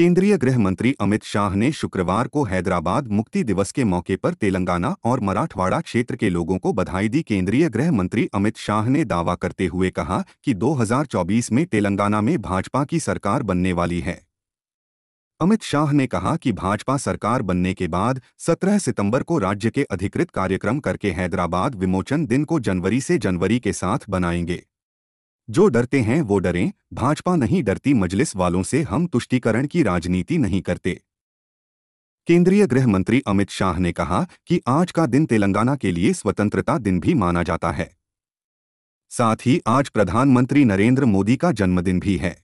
केंद्रीय गृह मंत्री अमित शाह ने शुक्रवार को हैदराबाद मुक्ति दिवस के मौके पर तेलंगाना और मराठवाड़ा क्षेत्र के लोगों को बधाई दी केंद्रीय गृह मंत्री अमित शाह ने दावा करते हुए कहा कि 2024 में तेलंगाना में भाजपा की सरकार बनने वाली है अमित शाह ने कहा कि भाजपा सरकार बनने के बाद 17 सितंबर को राज्य के अधिकृत कार्यक्रम करके हैदराबाद विमोचन दिन को जनवरी से जनवरी के साथ बनाएंगे जो डरते हैं वो डरें भाजपा नहीं डरती मजलिस वालों से हम तुष्टिकरण की राजनीति नहीं करते केंद्रीय गृह मंत्री अमित शाह ने कहा कि आज का दिन तेलंगाना के लिए स्वतंत्रता दिन भी माना जाता है साथ ही आज प्रधानमंत्री नरेंद्र मोदी का जन्मदिन भी है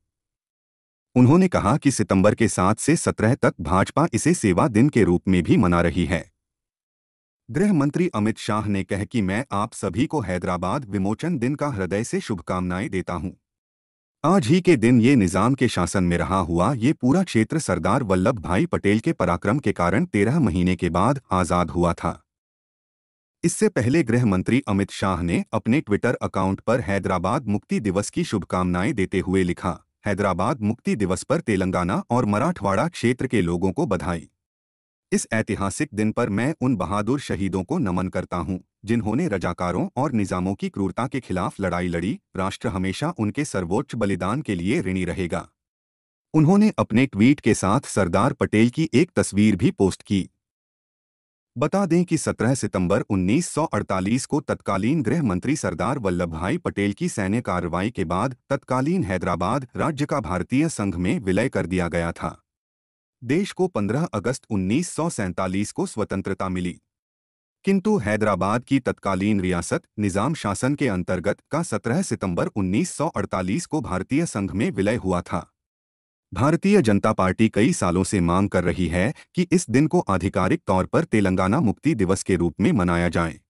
उन्होंने कहा कि सितंबर के सात से सत्रह तक भाजपा इसे सेवा दिन के रूप में भी मना रही है गृह मंत्री अमित शाह ने कह कि मैं आप सभी को हैदराबाद विमोचन दिन का हृदय से शुभकामनाएं देता हूं। आज ही के दिन ये निज़ाम के शासन में रहा हुआ ये पूरा क्षेत्र सरदार वल्लभ भाई पटेल के पराक्रम के कारण तेरह महीने के बाद आज़ाद हुआ था इससे पहले गृह मंत्री अमित शाह ने अपने ट्विटर अकाउंट पर हैदराबाद मुक्ति दिवस की शुभकामनाएं देते हुए लिखा हैदराबाद मुक्ति दिवस पर तेलंगाना और मराठवाड़ा क्षेत्र के लोगों को बधाई इस ऐतिहासिक दिन पर मैं उन बहादुर शहीदों को नमन करता हूं जिन्होंने रजाकारों और निजामों की क्रूरता के खिलाफ लड़ाई लड़ी राष्ट्र हमेशा उनके सर्वोच्च बलिदान के लिए ऋणी रहेगा उन्होंने अपने ट्वीट के साथ सरदार पटेल की एक तस्वीर भी पोस्ट की बता दें कि 17 सितंबर 1948 को तत्कालीन गृह मंत्री सरदार वल्लभ भाई पटेल की सैन्य कार्रवाई के बाद तत्कालीन हैदराबाद राज्य का भारतीय संघ में विलय कर दिया गया था देश को 15 अगस्त उन्नीस को स्वतंत्रता मिली किंतु हैदराबाद की तत्कालीन रियासत निजाम शासन के अंतर्गत का 17 सितंबर 1948 को भारतीय संघ में विलय हुआ था भारतीय जनता पार्टी कई सालों से मांग कर रही है कि इस दिन को आधिकारिक तौर पर तेलंगाना मुक्ति दिवस के रूप में मनाया जाए